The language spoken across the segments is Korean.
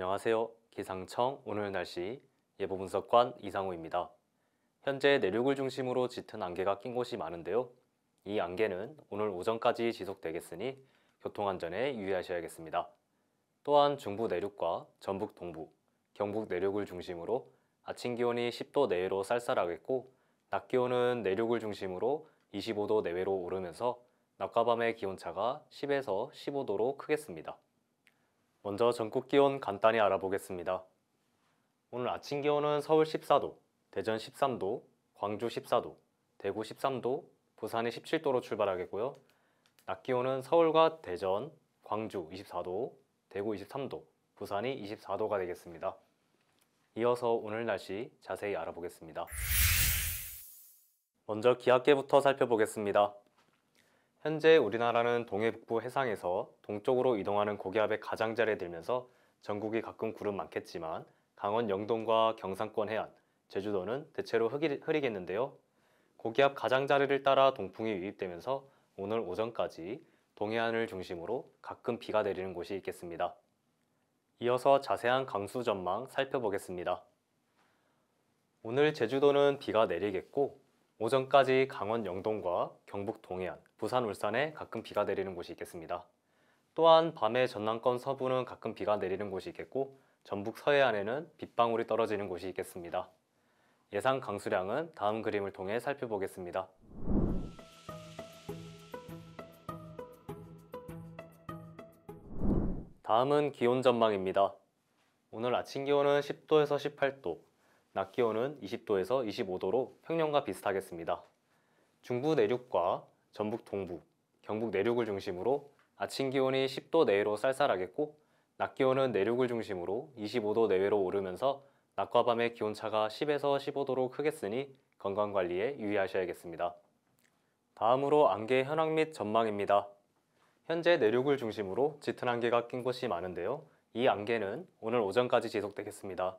안녕하세요. 기상청 오늘 날씨 예보 분석관 이상호입니다. 현재 내륙을 중심으로 짙은 안개가 낀 곳이 많은데요. 이 안개는 오늘 오전까지 지속되겠으니 교통안전에 유의하셔야겠습니다. 또한 중부 내륙과 전북 동부, 경북 내륙을 중심으로 아침 기온이 10도 내외로 쌀쌀하겠고 낮 기온은 내륙을 중심으로 25도 내외로 오르면서 낮과 밤의 기온차가 10에서 15도로 크겠습니다. 먼저 전국 기온 간단히 알아보겠습니다. 오늘 아침 기온은 서울 14도, 대전 13도, 광주 14도, 대구 13도, 부산이 17도로 출발하겠고요. 낮 기온은 서울과 대전, 광주 24도, 대구 23도, 부산이 24도가 되겠습니다. 이어서 오늘 날씨 자세히 알아보겠습니다. 먼저 기압계부터 살펴보겠습니다. 현재 우리나라는 동해북부 해상에서 동쪽으로 이동하는 고기압의 가장자리에 들면서 전국이 가끔 구름 많겠지만 강원 영동과 경상권 해안, 제주도는 대체로 흐리, 흐리겠는데요. 고기압 가장자리를 따라 동풍이 유입되면서 오늘 오전까지 동해안을 중심으로 가끔 비가 내리는 곳이 있겠습니다. 이어서 자세한 강수 전망 살펴보겠습니다. 오늘 제주도는 비가 내리겠고 오전까지 강원 영동과 경북 동해안, 부산 울산에 가끔 비가 내리는 곳이 있겠습니다. 또한 밤에 전남권 서부는 가끔 비가 내리는 곳이 있겠고 전북 서해안에는 빗방울이 떨어지는 곳이 있겠습니다. 예상 강수량은 다음 그림을 통해 살펴보겠습니다. 다음은 기온 전망입니다. 오늘 아침 기온은 10도에서 18도, 낮 기온은 20도에서 25도로 평년과 비슷하겠습니다. 중부 내륙과 전북 동부, 경북 내륙을 중심으로 아침 기온이 10도 내외로 쌀쌀하겠고 낮 기온은 내륙을 중심으로 25도 내외로 오르면서 낮과 밤의 기온차가 10에서 15도로 크겠으니 건강관리에 유의하셔야겠습니다. 다음으로 안개 현황 및 전망입니다. 현재 내륙을 중심으로 짙은 안개가 낀 곳이 많은데요. 이 안개는 오늘 오전까지 지속되겠습니다.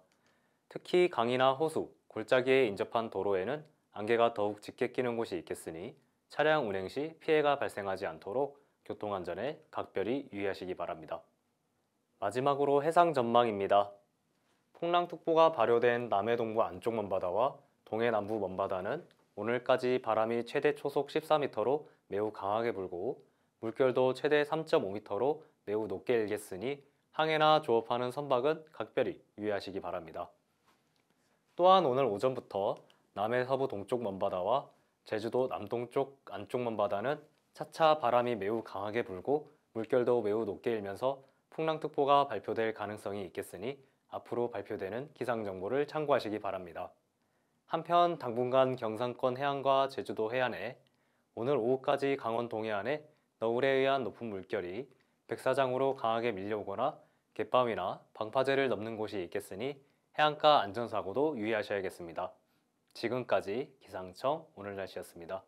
특히 강이나 호수, 골짜기에 인접한 도로에는 안개가 더욱 짙게 끼는 곳이 있겠으니 차량 운행 시 피해가 발생하지 않도록 교통안전에 각별히 유의하시기 바랍니다. 마지막으로 해상 전망입니다. 폭랑특보가 발효된 남해 동부 안쪽 먼바다와 동해 남부 먼바다는 오늘까지 바람이 최대 초속 14m로 매우 강하게 불고 물결도 최대 3.5m로 매우 높게 일겠으니 항해나 조업하는 선박은 각별히 유의하시기 바랍니다. 또한 오늘 오전부터 남해 서부 동쪽 먼바다와 제주도 남동쪽 안쪽 먼바다는 차차 바람이 매우 강하게 불고 물결도 매우 높게 일면서 풍랑특보가 발표될 가능성이 있겠으니 앞으로 발표되는 기상정보를 참고하시기 바랍니다. 한편 당분간 경상권 해안과 제주도 해안에 오늘 오후까지 강원 동해안에 너울에 의한 높은 물결이 백사장으로 강하게 밀려오거나 갯바위나 방파제를 넘는 곳이 있겠으니 해안가 안전사고도 유의하셔야겠습니다. 지금까지 기상청 오늘 날씨였습니다.